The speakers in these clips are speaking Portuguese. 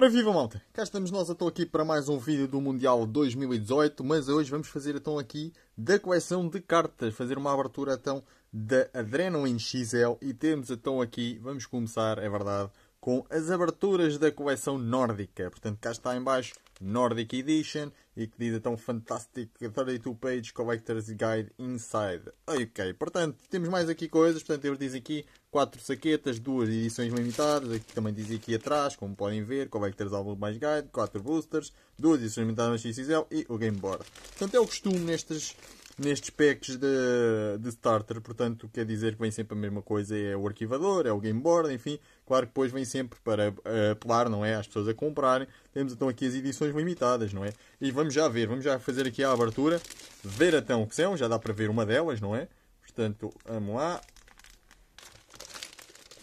Ora viva malta, cá estamos nós então aqui para mais um vídeo do Mundial 2018, mas hoje vamos fazer então aqui da coleção de cartas, fazer uma abertura então da Adrenaline XL e temos então aqui, vamos começar, é verdade, com as aberturas da coleção nórdica, portanto cá está em baixo Nordic Edition e que diz tão Fantastic 32 Page Collector's Guide Inside. Ok, portanto, temos mais aqui coisas. Portanto, eles dizem aqui quatro saquetas, duas edições limitadas. Aqui também diz aqui atrás, como podem ver, Collector's Album mais Guide, quatro boosters, duas edições limitadas XXL e o Game Board. Portanto, é o costume nestes nestes packs de, de starter, portanto, quer dizer que vem sempre a mesma coisa: é o arquivador, é o game board, enfim, Claro que depois vem sempre para eh, apelar, não é? Às pessoas a comprarem. Temos então aqui as edições limitadas, não é? E vamos já ver, vamos já fazer aqui a abertura. Ver até então, o que são, já dá para ver uma delas, não é? Portanto, vamos lá.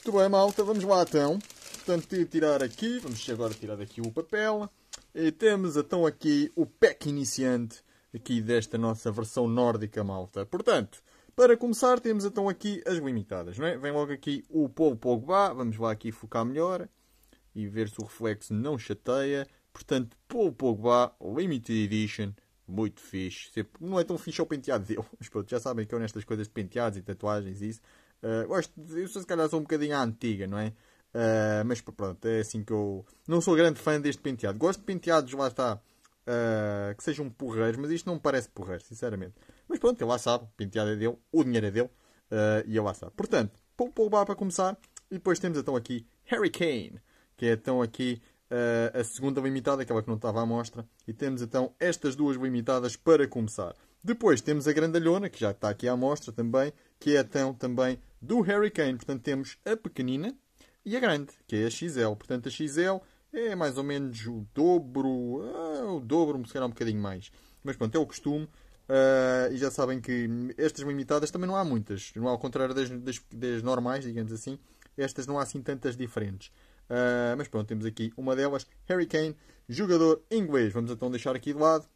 Muito bem, malta, vamos lá então. Portanto, tirar aqui, vamos agora tirar daqui o papel. E temos então aqui o pack iniciante aqui desta nossa versão nórdica, malta. Portanto, para começar, temos então aqui as limitadas, não é? Vem logo aqui o Paul Pogba, vamos lá aqui focar melhor e ver se o reflexo não chateia. Portanto, Paul Pogba, Limited Edition, muito fixe. Sempre, não é tão fixe ao penteado dele, mas pronto, já sabem que eu nestas coisas de penteados e tatuagens e isso, uh, gosto, de, eu sou, se calhar sou um bocadinho à antiga, não é? Uh, mas pronto, é assim que eu... Não sou grande fã deste penteado. Gosto de penteados, lá está, uh, que sejam porreiros, mas isto não me parece porreiro, sinceramente. Mas pronto, ele lá sabe, penteado é dele, o dinheiro é dele, uh, e ele lá sabe. Portanto, pouco Pogba para começar, e depois temos então aqui Harry Kane, que é então aqui uh, a segunda limitada, aquela que não estava à mostra, e temos então estas duas limitadas para começar. Depois temos a grandalhona, que já está aqui à mostra também, que é então também do Harry Kane. Portanto, temos a pequenina e a grande, que é a XL. Portanto, a XL é mais ou menos o dobro, ah, o dobro, se calhar um bocadinho mais. Mas pronto, é o costume. Uh, e já sabem que estas limitadas também não há muitas. Não ao contrário das, das, das, normais, digamos assim, estas não há assim tantas diferentes. Uh, mas pronto, temos aqui uma delas, Harry Kane, jogador inglês. Vamos então deixar aqui de lado.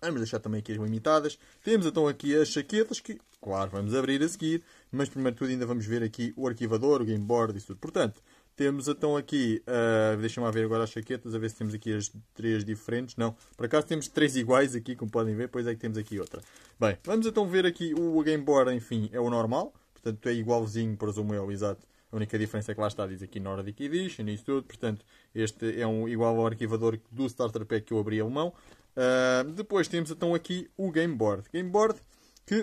Vamos deixar também aqui as limitadas. Temos então aqui as chaquetas que, claro, vamos abrir a seguir. Mas primeiro de tudo ainda vamos ver aqui o arquivador, o gameboard e tudo. Portanto, temos então aqui, uh, deixa-me ver agora as chaquetas, a ver se temos aqui as três diferentes. Não, por acaso temos três iguais aqui, como podem ver, pois é que temos aqui outra. Bem, vamos então ver aqui o Game Board, enfim, é o normal. Portanto, é igualzinho, presumo eu, exato. A única diferença é que lá está, diz aqui Nordic Edition e isso tudo. Portanto, este é um igual ao arquivador do Starter Pack que eu abri a mão. Uh, eh, depois temos então aqui o Game Board. Game Board que...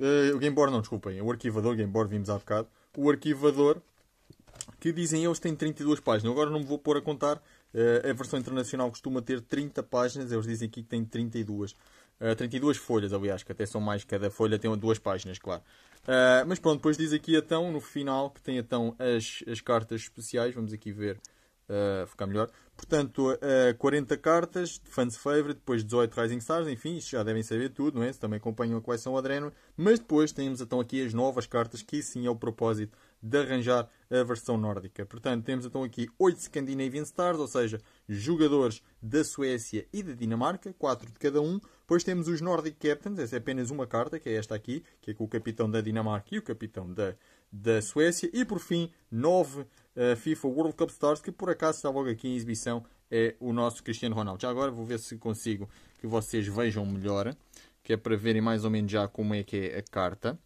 Uh, o Game Board não, desculpem. O arquivador, Game Board vimos há bocado. O arquivador que dizem eles têm 32 páginas. Agora não me vou pôr a contar, eh, a versão internacional costuma ter 30 páginas, eles dizem aqui que tem 32. 32 eh, folhas, aliás, que até são mais, cada folha tem duas páginas, claro. Eh, mas pronto, depois diz aqui então, no final, que tem então as, as cartas especiais, vamos aqui ver, ficar melhor. Portanto, 40 cartas, de Fans Favorite, depois 18 Rising Stars, enfim, já devem saber tudo, não é? Se também acompanham a coleção Adreno. Mas depois temos então aqui as novas cartas, que sim é o propósito de arranjar a versão nórdica. Portanto, temos então aqui 8 Scandinavian Stars, ou seja, jogadores da Suécia e da Dinamarca, 4 de cada um. Depois temos os Nordic Captains, essa é apenas uma carta, que é esta aqui, que é com o capitão da Dinamarca e o capitão da, da Suécia. E por fim, 9 uh, eh, FIFA World Cup Stars, que por acaso está logo aqui em exibição, é o nosso Cristiano Ronaldo. Já agora vou ver se consigo que vocês vejam melhor, que é para verem mais ou menos já como é que é a carta.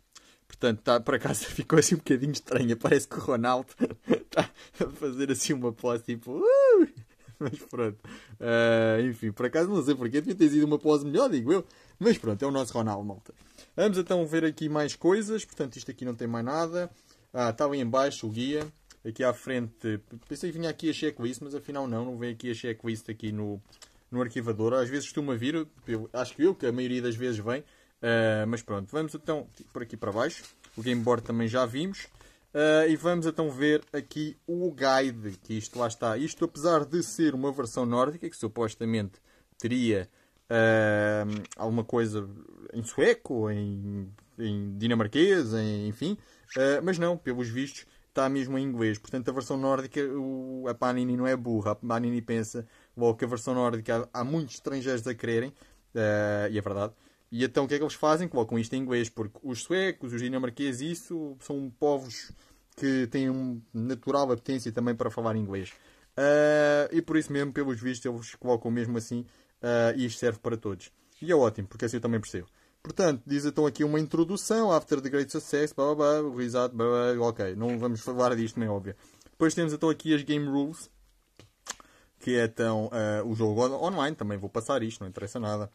Portanto, tá, por acaso ficou assim um bocadinho estranha. Parece que o Ronaldo está a fazer assim uma pose tipo. Uh! Mas pronto. Uh, enfim, por acaso não sei porquê. Devia ter sido uma pose melhor, digo eu. Mas pronto, é o nosso Ronaldo, malta. Vamos então ver aqui mais coisas. Portanto, isto aqui não tem mais nada. Ah, está ali embaixo o guia. Aqui à frente. Pensei que vinha aqui a checklist, mas afinal não. Não vem aqui a checklist aqui no, no arquivador. Às vezes costuma vir. Eu, acho que eu, que a maioria das vezes vem Uh, mas pronto, vamos então por aqui para baixo. O game board também já vimos. Uh, e vamos então ver aqui o guide, que isto lá está. Isto, apesar de ser uma versão nórdica, que supostamente teria uh, alguma coisa em sueco, em, em dinamarquês, em, enfim. Uh, mas não, pelos vistos, está mesmo em inglês. Portanto, a versão nórdica, o, a Panini não é burra. A Panini pensa logo que a versão nórdica há, há muitos estrangeiros a quererem. e é verdade. E então o que é que eles fazem? Colocam isto em inglês, porque os suecos, os dinamarqueses, isso são povos que têm uma natural apetência também para falar inglês. Uh, e por isso mesmo, pelos vistos, eles colocam mesmo assim uh, e isto serve para todos. E é ótimo, porque assim eu também percebo. Portanto, diz então aqui uma introdução, after the great success, blá blá blá, result, blá blá, ok, não vamos falar disto, nem é óbvio. Depois temos então aqui as game rules, que é então uh, o jogo online, também vou passar isto, não interessa nada.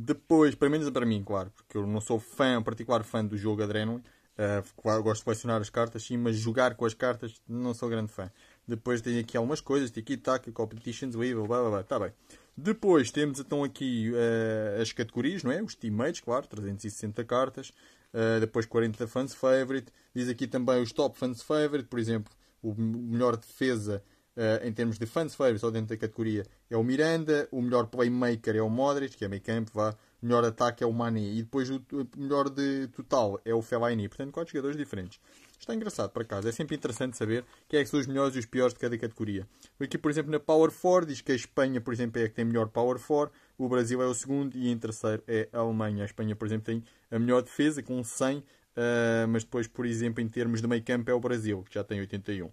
Depois, pelo menos para mim, claro, porque eu não sou fã, particular fã do jogo Adrenaline. Uh, gosto de colecionar as cartas, sim, mas jogar com as cartas não sou grande fã. Depois tem aqui algumas coisas, tem aqui Taka, Competitions, Weevil, blá blá blá, tá bem. Depois temos então aqui uh, as categorias, não é? Os teammates, claro, 360 cartas. Uh, depois 40 fans favorite. Diz aqui também os top fans favorite, por exemplo, o melhor defesa Uh, em termos de fans service, ou dentro da categoria, é o Miranda, o melhor playmaker é o Modric, que é meio campo, vá, o melhor ataque é o Mani, e depois o, o melhor de total é o Fellaini, portanto, quatro jogadores diferentes. Está engraçado, para casa. É sempre interessante saber quem é que são os melhores e os piores de cada categoria. Aqui, por exemplo, na Power 4, diz que a Espanha, por exemplo, é a que tem melhor Power 4, o Brasil é o segundo e em terceiro é a Alemanha. A Espanha, por exemplo, tem a melhor defesa, com 100, uh, eh, mas depois, por exemplo, em termos de meio campo, é o Brasil, que já tem 81.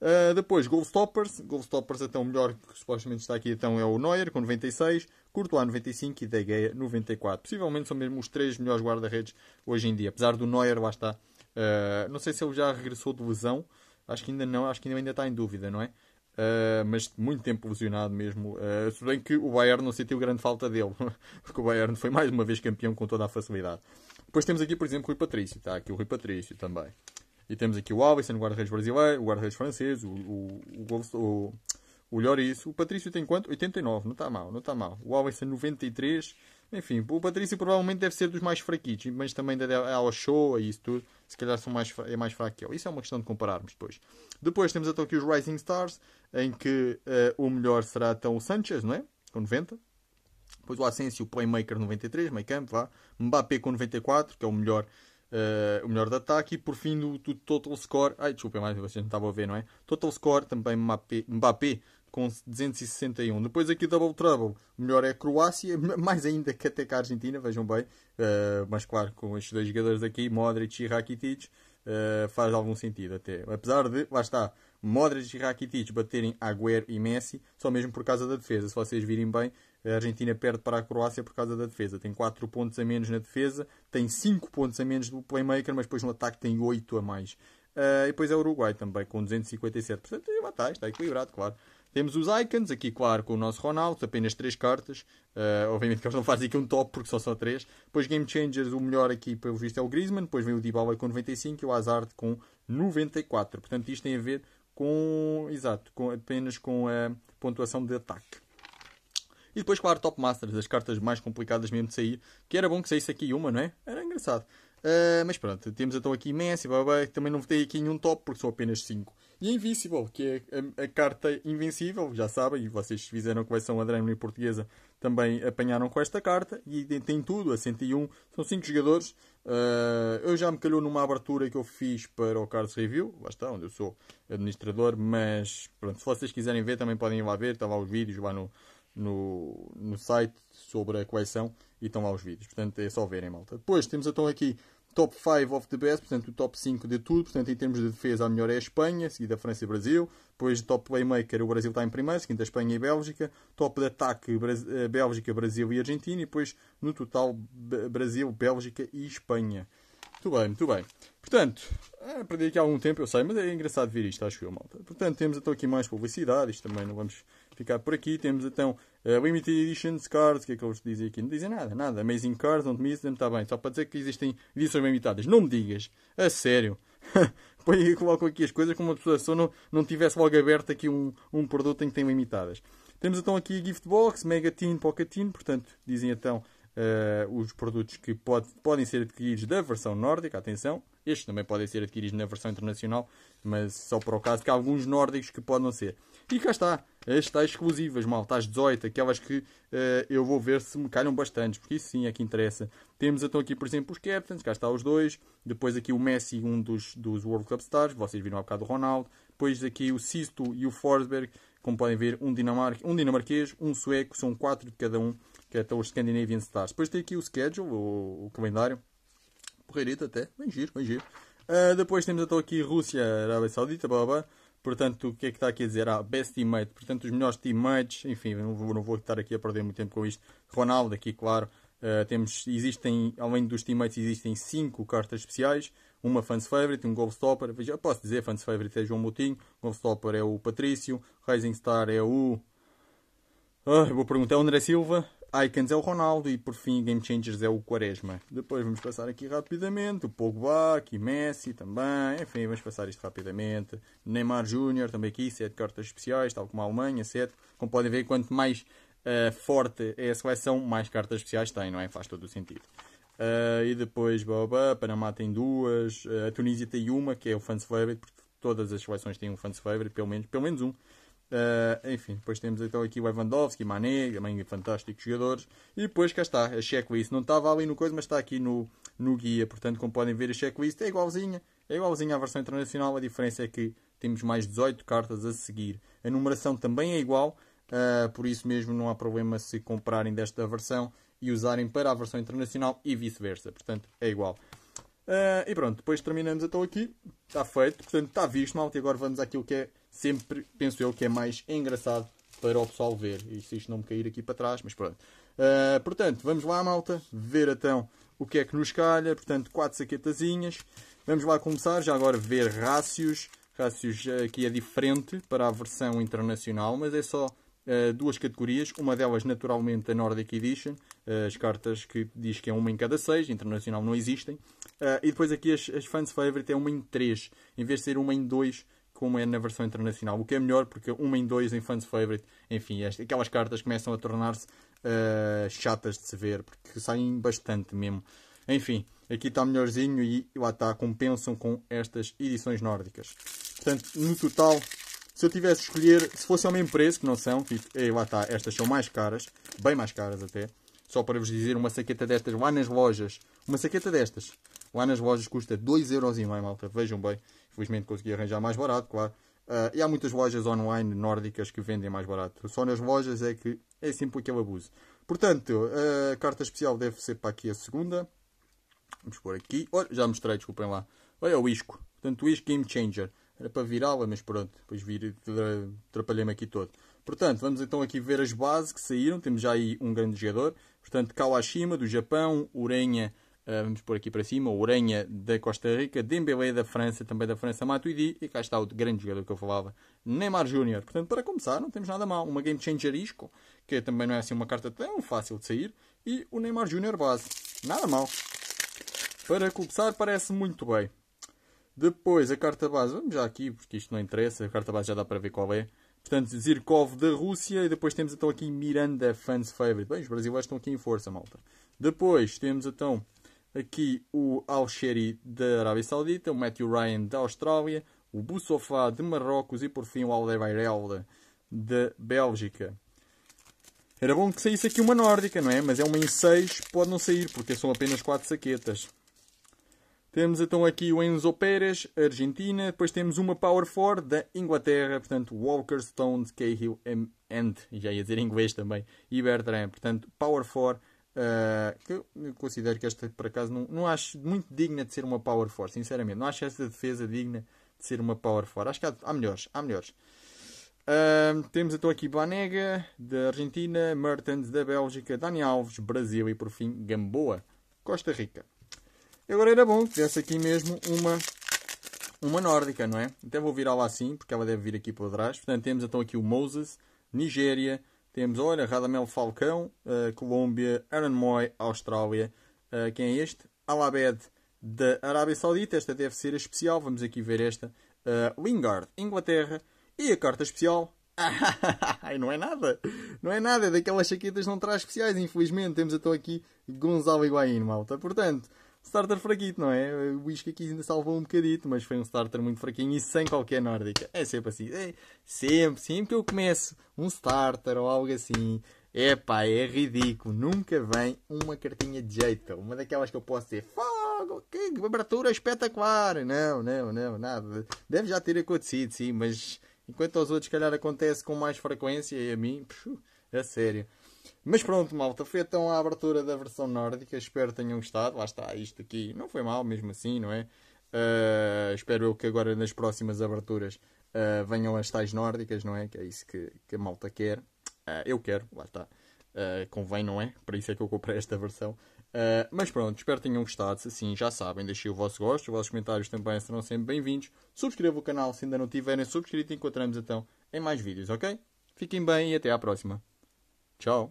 Uh, depois, Goalstoppers. Goalstoppers, então, o melhor que supostamente está aqui então, é o Neuer, com 96, Courtois, 95 e De Gea, 94. Possivelmente são mesmo os três melhores guarda-redes hoje em dia. Apesar do Neuer, lá está. Uh, não sei se ele já regressou de lesão. Acho que ainda não. Acho que ainda, ainda está em dúvida, não é? Uh, mas muito tempo lesionado mesmo. Uh, se bem que o Bayern não sentiu grande falta dele, porque o Bayern foi mais uma vez campeão com toda a facilidade. Depois temos aqui, por exemplo, o Rui Patrício. Está aqui o Rui Patrício também. E temos aqui o Alves, o guarda-redes brasileiro, o guarda-redes francês, o, o, o, o, o Lloris. O Patrício tem quanto? 89, não está mal, não está mal. O Alves 93. Enfim, o Patrício provavelmente deve ser dos mais fraquitos, mas também ao show e isso tudo. Se calhar são mais, é mais fraco que ele. Isso é uma questão de compararmos depois. Depois temos então aqui os Rising Stars, em que uh, o melhor será então o Sanchez, não é? Com 90. Depois o Asensio, o Playmaker 93, make campo, vá. Mbappé com 94, que é o melhor Uh, o melhor de ataque e por fim do, do total score. Ai, desculpa, mais vocês não estavam a ver, não é? Total score também Mbappé, Mbappé com 261. Depois aqui Double Trouble, melhor é a Croácia, mais ainda que até que a Argentina, vejam bem. Uh, mas claro, com estes dois jogadores aqui, Modric e Rakitic, uh, faz algum sentido até. Apesar de, lá está, Modric e Rakitic baterem Agüero e Messi, só mesmo por causa da defesa. Se vocês virem bem, a Argentina perde para a Croácia por causa da defesa. Tem 4 pontos a menos na defesa, tem 5 pontos a menos do playmaker, mas depois no ataque tem 8 a mais. Uh, e depois é o Uruguai também, com 257. Portanto, está, é está equilibrado, claro. Temos os Icons, aqui, claro, com o nosso Ronaldo, apenas 3 cartas. Uh, obviamente que eles não fazem aqui um top, porque só são 3. Depois Game Changers, o melhor aqui, pelo visto, é o Griezmann. Depois vem o Dybala com 95 e o Hazard com 94. Portanto, isto tem a ver com... Exato, com, apenas com a pontuação de ataque. E depois, claro, Top Masters, as cartas mais complicadas mesmo de sair. Que era bom que saísse aqui uma, não é? Era engraçado. Uh, mas pronto, temos então aqui Messi, blá, blá, também não votei aqui nenhum top porque são apenas 5. E Invincible, que é a, a, carta invencível, já sabem, e vocês fizeram coleção Adrenaline portuguesa, também apanharam com esta carta, e tem tudo, a 101, são 5 jogadores. Uh, eu já me calhou numa abertura que eu fiz para o Cards Review, lá está, onde eu sou administrador, mas pronto, se vocês quiserem ver também podem ir lá ver, estão tá lá os vídeos lá no, no, no site sobre a coleção e estão lá os vídeos. Portanto, é só verem, malta. Depois temos então aqui top 5 of the best, portanto o top 5 de tudo, portanto em termos de defesa a melhor é a Espanha, seguida a França e Brasil, depois top playmaker o Brasil está em primeiro, seguida a Espanha e Bélgica, top de ataque eh, Bélgica, Brasil e Argentina e depois no total Brasil, Bélgica e Espanha. Muito bem, muito bem. Portanto, ah, perdi aqui algum tempo, eu sei, mas é engraçado ver isto, acho que eu, malta. Portanto, temos então aqui mais publicidade, isto também não vamos ficar por aqui. Temos então uh, Limited Editions Cards, que é que eles dizem aqui? Não dizem nada, nada. Amazing Cards, Don't Miss Them, está bem. Só para dizer que existem edições bem limitadas. Não me digas, a sério. Põe e colocam aqui as coisas como uma pessoa só não, não tivesse logo aberto aqui um, um produto em que tem limitadas. Temos então aqui a Gift Box, Mega Teen, Pocket Teen, portanto, dizem então uh, os produtos que pode, podem ser adquiridos da versão nórdica, atenção. Estes também podem ser adquiridos na versão internacional, mas só para o caso que há alguns nórdicos que podem ser. E cá está, as exclusivas, malta, as 18, aquelas que uh, eu vou ver se me calham bastante, porque isso sim é que interessa. Temos então aqui, por exemplo, os Captains, cá está os dois, depois aqui o Messi, um dos, dos World Cup Stars, vocês viram há bocado o Ronaldo, depois aqui o Sisto e o Forsberg, como podem ver, um, dinamar um dinamarquês, um sueco, são quatro de cada um, que é então, os Scandinavian Stars. Depois tem aqui o schedule, o, o calendário, porreirito até, bem giro, bem giro. Uh, depois temos então aqui Rússia, Arábia Saudita, blá, blá, Portanto, o que é que está aqui a dizer? Ah, best teammate, portanto, os melhores teammates, enfim, não vou, não vou estar aqui a perder muito tempo com isto. Ronaldo, aqui, claro, uh, temos, existem, além dos teammates, existem 5 cartas especiais, uma fans favorite, um stopper já posso dizer, fans favorite é João Moutinho, stopper é o Patrício, Rising Star é o... Ah, vou perguntar, é o André Silva, Icons é o Ronaldo e por fim Game Changers é o Quaresma. Depois vamos passar aqui rapidamente, o Pogba, aqui Messi também, enfim, vamos passar isto rapidamente. Neymar Júnior também aqui, 7 cartas especiais, tal como a Alemanha, 7. Como podem ver, quanto mais uh, forte é a seleção, mais cartas especiais tem, não é? Faz todo o sentido. Uh, e depois, Boba, Panamá tem duas, uh, a Tunísia tem uma, que é o fans favorite, porque todas as seleções têm um fans favorite, pelo menos, pelo menos um. Uh, enfim, depois temos então aqui o Lewandowski, Mané, também fantásticos jogadores. E depois cá está a checklist. Não estava ali no coisa, mas está aqui no, no guia. Portanto, como podem ver, a checklist é igualzinha. É igualzinha à versão internacional. A diferença é que temos mais 18 cartas a seguir. A numeração também é igual. Uh, por isso mesmo não há problema se comprarem desta versão e usarem para a versão internacional e vice-versa. Portanto, é igual. Uh, e pronto, depois terminamos então aqui. Está feito, portanto está visto, malta. E agora vamos àquilo que é sempre penso eu que é mais engraçado para o pessoal ver. E se isto não me cair aqui para trás, mas pronto. Uh, portanto, vamos lá, malta, ver então o que é que nos calha. Portanto, quatro saquetazinhas. Vamos lá começar, já agora ver rácios. Rácios ah, aqui é diferente para a versão internacional, mas é só uh, duas categorias. Uma delas, naturalmente, a Nordic Edition. as cartas que diz que é uma em cada seis, internacional não existem. e depois aqui as, as fans favorite é uma em três, em vez de ser uma em dois como é na versão internacional. O que é melhor, porque uma em dois em fans favorite, enfim, aquelas cartas começam a tornar-se uh, chatas de se ver, porque saem bastante mesmo. Enfim, aqui está melhorzinho e lá está, compensam com estas edições nórdicas. Portanto, no total, se eu tivesse de escolher, se fosse ao mesmo preço, que não são, tipo, e é, lá está, estas são mais caras, bem mais caras até. Só para vos dizer, uma saqueta destas lá nas lojas, uma saqueta destas, lá nas lojas custa 2,5€, malta, vejam bem felizmente consegui arranjar mais barato, claro. Uh, e há muitas lojas online nórdicas que vendem mais barato. Só nas lojas é que é sempre aquele abuso. Portanto, a carta especial deve ser para aqui a segunda. Vamos pôr aqui. Olha, já mostrei, desculpem lá. Olha o isco. Portanto, o isco Game Changer. Era para virá-la, mas pronto. Depois atrapalhei-me aqui todo. Portanto, vamos então aqui ver as bases que saíram. Temos já aí um grande jogador. Portanto, Kawashima do Japão, Urenha ah, vamos pôr aqui para cima, o Urenha da Costa Rica, Dembélé da França, também da França Matuidi, e cá está o grande jogador que eu falava, Neymar Júnior. Portanto, para começar, não temos nada mal. Uma game changer isco, que também não é assim uma carta tão fácil de sair, e o Neymar Júnior base. Nada mal. Para começar, parece muito bem. Depois, a carta base, vamos já aqui, porque isto não interessa, a carta base já dá para ver qual é. Portanto, Zirkov da Rússia e depois temos então aqui Miranda, fans favorite. Bem, os brasileiros estão aqui em força, malta. Depois temos então aqui o Al-Sheri da Arábia Saudita, o Matthew Ryan da Austrália, o Boussofa de Marrocos e por fim o Aldebairel da Bélgica. Era bom que saísse aqui uma nórdica, não é? Mas é uma em 6, pode não sair, porque são apenas 4 saquetas. Temos então aqui o Enzo Pérez, Argentina. Depois temos uma Power 4 da Inglaterra, portanto Walker, Stones, Cahill and, já ia dizer inglês também, e Bertrand. Portanto, Power 4 eh, que eu considero que esta, por acaso, não, não acho muito digna de ser uma Power Four, sinceramente. Não acho esta defesa digna de ser uma Power Four. Acho que há, há melhores, há melhores. Uh, temos então aqui Banega, da Argentina, Mertens, da Bélgica, Dani Alves, Brasil e, por fim, Gamboa, Costa Rica. E agora era bom que tivesse aqui mesmo uma uma nórdica, não é? Até então vou virá-la assim, porque ela deve vir aqui para trás. Portanto, temos então aqui o Moses, Nigéria, temos, olha, Radamel Falcão, uh, Colômbia, Aaron Moy, Austrália. Uh, quem é este? Alabed, da Arábia Saudita. Esta deve ser a especial, vamos aqui ver esta. Uh, Lingard, Inglaterra. E a carta especial? não é nada, não é nada, daquelas chaquetas não traz especiais, infelizmente. Temos então aqui Gonzalo Higuaín, malta. Portanto, starter fraquito, não é? O Whisky aqui ainda salvou um bocadito, mas foi um starter muito fraquinho e sem qualquer nórdica. É sempre assim. É sempre, sempre que eu começo um starter ou algo assim, é pá, é ridículo. Nunca vem uma cartinha de jeito. Uma daquelas que eu posso dizer, fogo, que abertura espetacular. Não, não, não, nada. Deve já ter acontecido, sim, mas enquanto aos outros, calhar acontece com mais frequência, e a mim, puxa, a sério. Mas pronto, malta, foi então a abertura da versão nórdica. Espero tenham gostado. Lá está, isto aqui não foi mal, mesmo assim, não é? Uh, espero eu que agora nas próximas aberturas uh, venham as tais nórdicas, não é? Que é isso que, que a malta quer. Uh, eu quero, lá está. convém, não é? Para isso é que eu comprei esta versão. mas pronto, espero que tenham gostado. Se assim, já sabem, deixem o vosso gosto, os vossos comentários também serão sempre bem-vindos. Subscrevam o canal se ainda não tiverem subscrito. Encontramos então em mais vídeos, ok? Fiquem bem e até à próxima. Tchau!